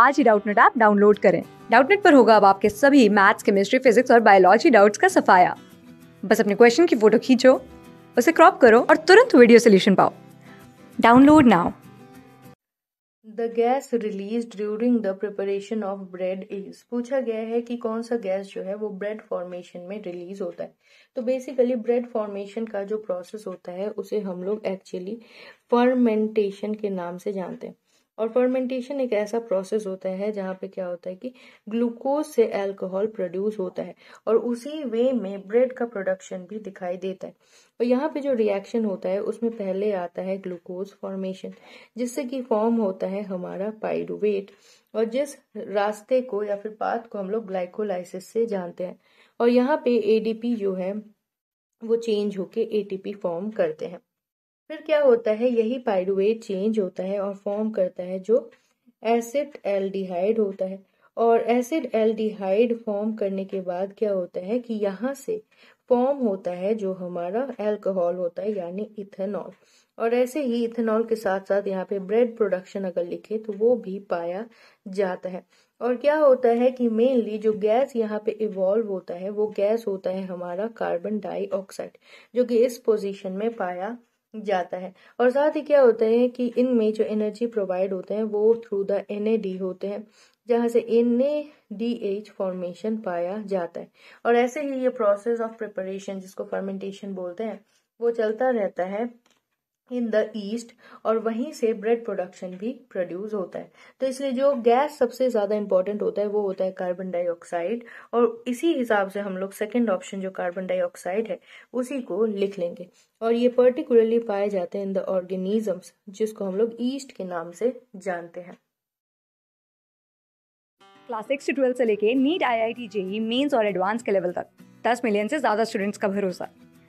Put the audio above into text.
आज ही Doubtnut app download करें डाउटनेट पर होगा अब आपके सभी मैथ्स केमिस्ट्री फिजिक्स और बायोलॉजी डाउट्स का सफाया बस अपने क्वेश्चन की फोटो खींचो उसे क्रॉप करो और तुरंत वीडियो सोल्यूशन पाओ download now the gas release during the preparation of bread is पूछा गया है कि कौन सा गैस जो है वो ब्रेड फॉर्मेशन में रिलीज होता है तो बेसिकली ब्रेड फॉर्मेशन का जो प्रोसेस होता है उसे हम लोग एक्चुअली फर्मेंटेशन के नाम से जानते हैं और फर्मेंटेशन एक ऐसा प्रोसेस होता है जहाँ पे क्या होता है कि ग्लूकोज से अल्कोहल प्रोड्यूस होता है और उसी वे में ब्रेड का प्रोडक्शन भी दिखाई देता है और यहाँ पे जो रिएक्शन होता है उसमें पहले आता है ग्लूकोज फॉर्मेशन जिससे कि फॉर्म होता है हमारा पाइरुवेट और जिस रास्ते को या फिर पाथ को हम लोग ग्लाइकोलाइसिस से जानते हैं और यहाँ पे एडीपी जो है वो चेंज होके एटीपी फॉर्म करते हैं फिर क्या होता है यही पायरुवेट चेंज होता है और फॉर्म करता है जो एसिड एल्डिहाइड होता है और एसिड एल्डिहाइड फॉर्म करने के बाद क्या होता है कि यहाँ से फॉर्म होता है जो हमारा एल्कोहल होता है यानी इथेनॉल और ऐसे ही इथेनॉल के साथ साथ यहाँ पे ब्रेड प्रोडक्शन अगर लिखे तो वो भी पाया जाता है और क्या होता है कि मेनली जो गैस यहाँ पे इवॉल्व होता है वो गैस होता है हमारा कार्बन डाइऑक्साइड जो कि इस पोजीशन में पाया जाता है और साथ ही क्या होता है कि इनमें जो एनर्जी प्रोवाइड होते हैं वो थ्रू द एन होते हैं जहाँ से N A D H formation पाया जाता है और ऐसे ही ये प्रोसेस ऑफ प्रिपरेशन जिसको फर्मेंटेशन बोलते हैं वो चलता रहता है इन द ईस्ट और वहीं से ब्रेड प्रोडक्शन भी प्रोड्यूस होता है तो इसलिए जो गैस सबसे ज़्यादा इंपॉर्टेंट होता है वो होता है कार्बन डाइऑक्साइड और इसी हिसाब से हम लोग सेकेंड ऑप्शन जो कार्बन डाइऑक्साइड है उसी को लिख लेंगे और ये पर्टिकुलरली पाए जाते हैं इन द ऑर्गेनिजम्स जिसको हम लोग ईस्ट के नाम से जानते हैं क्लास सिक्स से ट्वेल्थ से लेके NEET I I T JEE mains और एडवांस के लेवल तक दस मिलियन से ज़्यादा स्टूडेंट्स का भरोसा